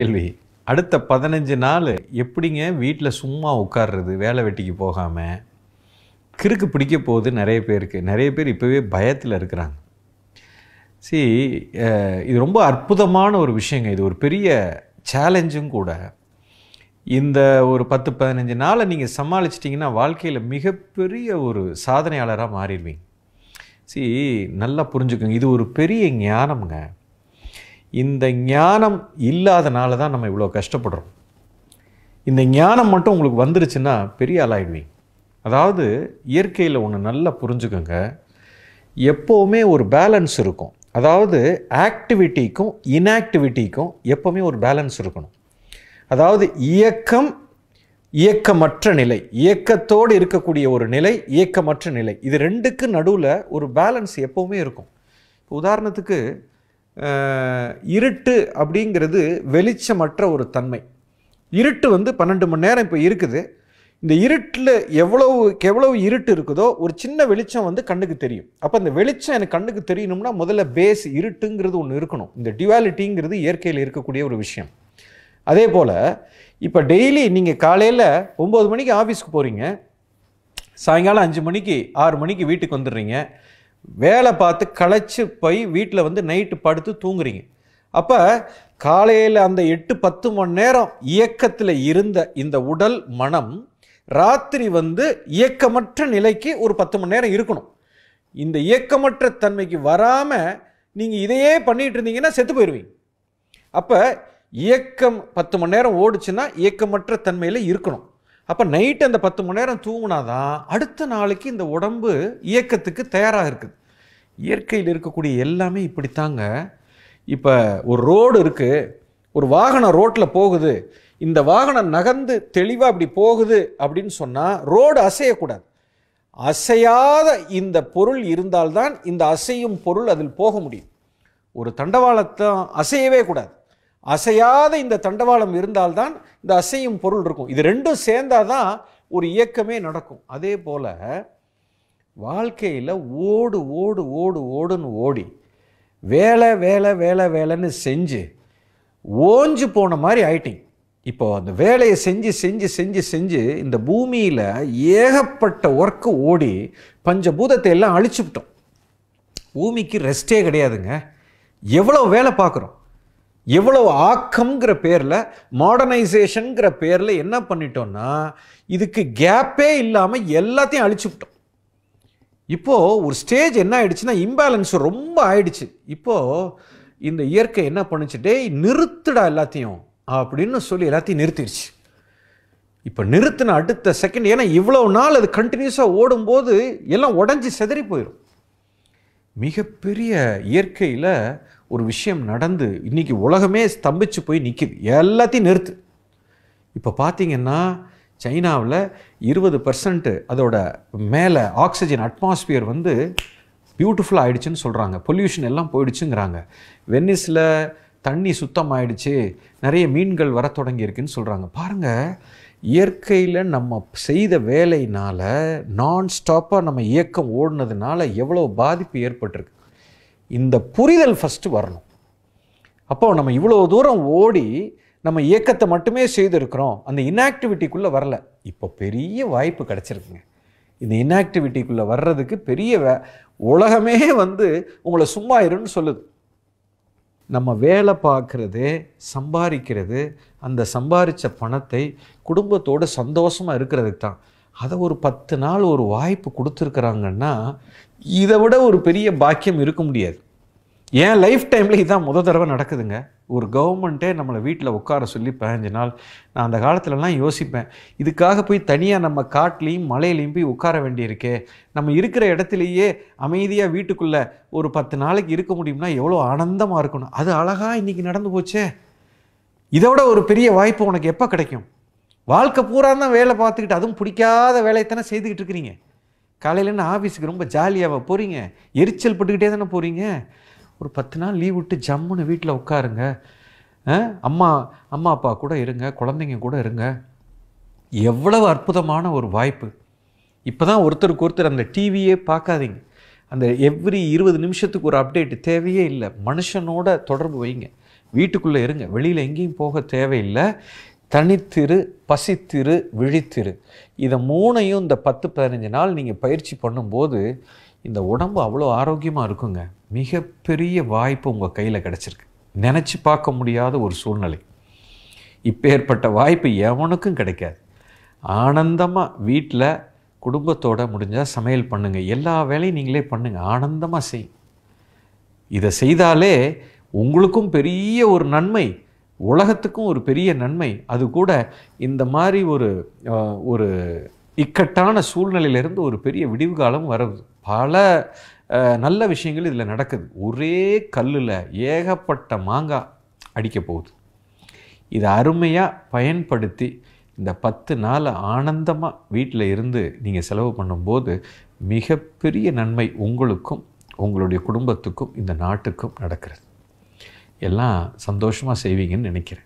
கேள்வி அடுத்த பதினஞ்சு நாள் எப்படிங்க வீட்டில் சும்மா உட்காடுறது வேலை வெட்டிக்கு போகாமல் கிறுக்கு பிடிக்க போகுது நிறைய பேருக்கு நிறைய பேர் இப்போவே பயத்தில் இருக்கிறாங்க சி இது ரொம்ப அற்புதமான ஒரு விஷயங்க இது ஒரு பெரிய சேலஞ்சும் கூட இந்த ஒரு பத்து பதினஞ்சு நாளை நீங்கள் சமாளிச்சிட்டிங்கன்னா வாழ்க்கையில் மிகப்பெரிய ஒரு சாதனையாளராக மாறிடுவீங்க சி நல்லா புரிஞ்சுக்கோங்க இது ஒரு பெரிய ஞானம்ங்க இந்த ஞானம் இல்லாதனால தான் நம்ம இவ்வளோ கஷ்டப்படுறோம் இந்த ஞானம் மட்டும் உங்களுக்கு வந்துருச்சுன்னா பெரிய ஆளாயிடுவீங்க அதாவது இயற்கையில் ஒன்று நல்லா புரிஞ்சுக்கோங்க எப்போவுமே ஒரு பேலன்ஸ் இருக்கும் அதாவது ஆக்டிவிட்டிக்கும் இன்ஆக்டிவிட்டிக்கும் எப்போவுமே ஒரு பேலன்ஸ் இருக்கணும் அதாவது இயக்கம் இயக்கமற்ற நிலை இயக்கத்தோடு இருக்கக்கூடிய ஒரு நிலை இயக்கமற்ற நிலை இது ரெண்டுக்கு நடுவில் ஒரு பேலன்ஸ் எப்போவுமே இருக்கும் இப்போ உதாரணத்துக்கு இருட்டு அப்படிங்கிறது வெளிச்சமற்ற ஒரு தன்மை இருட்டு வந்து பன்னெண்டு மணி நேரம் இப்போ இருக்குது இந்த இருட்டில் எவ்வளவு எவ்வளவு இருட்டு இருக்குதோ ஒரு சின்ன வெளிச்சம் வந்து கண்ணுக்கு தெரியும் அப்போ இந்த வெளிச்சம் எனக்கு கண்ணுக்கு தெரியணும்னா முதல்ல பேஸ் இருட்டுங்கிறது ஒன்று இருக்கணும் இந்த டிவாலிட்டிங்கிறது இயற்கையில் இருக்கக்கூடிய ஒரு விஷயம் அதே போல் இப்போ டெய்லி நீங்கள் காலையில் ஒம்பது மணிக்கு ஆஃபீஸ்க்கு போகிறீங்க சாயங்காலம் அஞ்சு மணிக்கு ஆறு மணிக்கு வீட்டுக்கு வந்துடுறீங்க வேலை பார்த்து களைச்சி போய் வீட்டில் வந்து நைட்டு படுத்து தூங்குறீங்க அப்போ காலையில் அந்த எட்டு பத்து மணி நேரம் இயக்கத்தில் இருந்த இந்த உடல் மனம் ராத்திரி வந்து இயக்கமற்ற நிலைக்கு ஒரு பத்து மணி நேரம் இருக்கணும் இந்த இயக்கமற்ற தன்மைக்கு வராமல் நீங்கள் இதையே பண்ணிகிட்டு இருந்தீங்கன்னா செத்து போயிடுவீங்க அப்போ இயக்கம் பத்து மணி நேரம் ஓடுச்சுன்னா இயக்கமற்ற தன்மையில் இருக்கணும் அப்போ நைட்டு அந்த பத்து மணி நேரம் தூங்கினாதான் அடுத்த நாளைக்கு இந்த உடம்பு இயக்கத்துக்கு தயாராக இருக்குது இயற்கையில் இருக்கக்கூடிய எல்லாமே இப்படித்தாங்க இப்போ ஒரு ரோடு இருக்குது ஒரு வாகனம் ரோட்டில் போகுது இந்த வாகனம் நகர்ந்து தெளிவாக அப்படி போகுது அப்படின்னு சொன்னால் ரோடு அசையக்கூடாது அசையாத இந்த பொருள் இருந்தால்தான் இந்த அசையும் பொருள் அதில் போக முடியும் ஒரு தண்டவாளத்தை அசையவே கூடாது அசையாத இந்த தண்டவாளம் இருந்தால்தான் இந்த அசையும் பொருள் இருக்கும் இது ரெண்டும் சேர்ந்தால் தான் ஒரு இயக்கமே நடக்கும் அதே போல் வாழ்க்கையில் ஓடு ஓடு ஓடு ஓடுன்னு ஓடி வேலை வேலை வேலை வேலைன்னு செஞ்சு ஓஞ்சு போன மாதிரி ஆயிட்டிங்க இப்போ அந்த வேலையை செஞ்சு செஞ்சு செஞ்சு செஞ்சு இந்த பூமியில் ஏகப்பட்ட ஒர்க்கு ஓடி பஞ்சபூதத்தை எல்லாம் அழிச்சுவிட்டோம் பூமிக்கு ரெஸ்டே கிடையாதுங்க எவ்வளோ வேலை பார்க்குறோம் எவ்வளவு ஆக்கம்ங்கிற பேரில் மாடர்னைசேஷனுங்கிற பேரில் என்ன பண்ணிட்டோம்னா இதுக்கு கேப்பே இல்லாமல் எல்லாத்தையும் விட்டோம் இப்போது ஒரு ஸ்டேஜ் என்ன ஆயிடுச்சுன்னா இம்பேலன்ஸ் ரொம்ப ஆயிடுச்சு இப்போது இந்த இயற்கை என்ன பண்ணிச்சுட்டே நிறுத்துடா எல்லாத்தையும் அப்படின்னு சொல்லி எல்லாத்தையும் நிறுத்திடுச்சு இப்போ நிறுத்தின அடுத்த செகண்ட் ஏன்னா இவ்வளோ நாள் அது கண்டினியூஸாக ஓடும்போது எல்லாம் உடஞ்சி செதறி போயிடும் மிகப்பெரிய இயற்கையில் ஒரு விஷயம் நடந்து இன்றைக்கி உலகமே ஸ்தம்பிச்சு போய் நிற்கிது எல்லாத்தையும் நிறுத்து இப்போ பார்த்திங்கன்னா சைனாவில் இருபது பர்சன்ட்டு அதோட மேலே ஆக்சிஜன் அட்மாஸ்பியர் வந்து பியூட்டிஃபுல்லாக ஆகிடுச்சின்னு சொல்கிறாங்க பொல்யூஷன் எல்லாம் போயிடுச்சுங்கிறாங்க வென்னிஸில் தண்ணி சுத்தம் ஆயிடுச்சு நிறைய மீன்கள் வர தொடங்கியிருக்குன்னு சொல்கிறாங்க பாருங்கள் இயற்கையில் நம்ம செய்த வேலையினால் நான் ஸ்டாப்பாக நம்ம இயக்கம் ஓடினதுனால எவ்வளோ பாதிப்பு ஏற்பட்டிருக்கு இந்த புரிதல் ஃபஸ்ட்டு வரணும் அப்போ நம்ம இவ்வளோ தூரம் ஓடி நம்ம இயக்கத்தை மட்டுமே செய்திருக்கிறோம் அந்த இன்ஆக்டிவிட்டிக்குள்ளே வரல இப்போ பெரிய வாய்ப்பு கிடச்சிருக்குங்க இந்த இன்ஆக்டிவிட்டிக்குள்ளே வர்றதுக்கு பெரிய வே உலகமே வந்து உங்களை சும்மா இருன்னு சொல்லுது நம்ம வேலை பார்க்குறது சம்பாதிக்கிறது அந்த சம்பாதிச்ச பணத்தை குடும்பத்தோடு சந்தோஷமாக இருக்கிறதுக்கு தான் அதை ஒரு பத்து நாள் ஒரு வாய்ப்பு கொடுத்துருக்குறாங்கன்னா இதை விட ஒரு பெரிய பாக்கியம் இருக்க முடியாது ஏன் லைஃப் டைமில் இதுதான் முத தடவை நடக்குதுங்க ஒரு கவர்மெண்ட்டே நம்மளை வீட்டில் உட்கார சொல்லி பதினஞ்சு நாள் நான் அந்த காலத்துலலாம் யோசிப்பேன் இதுக்காக போய் தனியாக நம்ம காட்டிலையும் மலையிலையும் போய் உட்கார வேண்டியிருக்கே நம்ம இருக்கிற இடத்துலையே அமைதியாக வீட்டுக்குள்ளே ஒரு பத்து நாளைக்கு இருக்க முடியும்னா எவ்வளோ ஆனந்தமாக இருக்கணும் அது அழகாக இன்றைக்கி நடந்து போச்சே இதை விட ஒரு பெரிய வாய்ப்பு உனக்கு எப்போ கிடைக்கும் வாழ்க்கை பூரா தான் வேலை பார்த்துக்கிட்டு அதுவும் பிடிக்காத வேலையைத்தானே செய்துக்கிட்டு இருக்கிறீங்க காலையிலன்னு ஆஃபீஸுக்கு ரொம்ப ஜாலியாக போகிறீங்க எரிச்சல் பட்டுக்கிட்டே தானே போகிறீங்க ஒரு பத்து நாள் லீவ் விட்டு ஜம்முன்னு வீட்டில் உட்காருங்க அம்மா அம்மா அப்பா கூட இருங்க குழந்தைங்க கூட இருங்க எவ்வளவு அற்புதமான ஒரு வாய்ப்பு இப்போ தான் ஒருத்தருக்கு ஒருத்தர் அந்த டிவியே பார்க்காதீங்க அந்த எவ்ரி இருபது நிமிஷத்துக்கு ஒரு அப்டேட் தேவையே இல்லை மனுஷனோட தொடர்பு வைங்க வீட்டுக்குள்ளே இருங்க வெளியில் எங்கேயும் போக தேவையில்லை தனித்திரு பசித்திரு விழித்திரு இதை மூணையும் இந்த பத்து பதினஞ்சு நாள் நீங்கள் பயிற்சி பண்ணும்போது இந்த உடம்பு அவ்வளோ ஆரோக்கியமாக இருக்குங்க மிகப்பெரிய வாய்ப்பு உங்கள் கையில் கிடச்சிருக்கு நினச்சி பார்க்க முடியாத ஒரு சூழ்நிலை இப்போ ஏற்பட்ட வாய்ப்பு எவனுக்கும் கிடைக்காது ஆனந்தமாக வீட்டில் குடும்பத்தோடு முடிஞ்சால் சமையல் பண்ணுங்கள் எல்லா வேலையும் நீங்களே பண்ணுங்கள் ஆனந்தமாக செய் இதை செய்தாலே உங்களுக்கும் பெரிய ஒரு நன்மை உலகத்துக்கும் ஒரு பெரிய நன்மை அது கூட இந்த மாதிரி ஒரு ஒரு இக்கட்டான சூழ்நிலையிலேருந்து ஒரு பெரிய விடிவு காலம் வருது பல நல்ல விஷயங்கள் இதில் நடக்குது ஒரே கல்லில் ஏகப்பட்ட மாங்காய் அடிக்க போகுது இதை அருமையாக பயன்படுத்தி இந்த பத்து நாள் ஆனந்தமாக வீட்டில் இருந்து நீங்கள் செலவு பண்ணும்போது மிகப்பெரிய நன்மை உங்களுக்கும் உங்களுடைய குடும்பத்துக்கும் இந்த நாட்டுக்கும் நடக்கிறது எல்லாம் சந்தோஷமாக செய்வீங்கன்னு நினைக்கிறேன்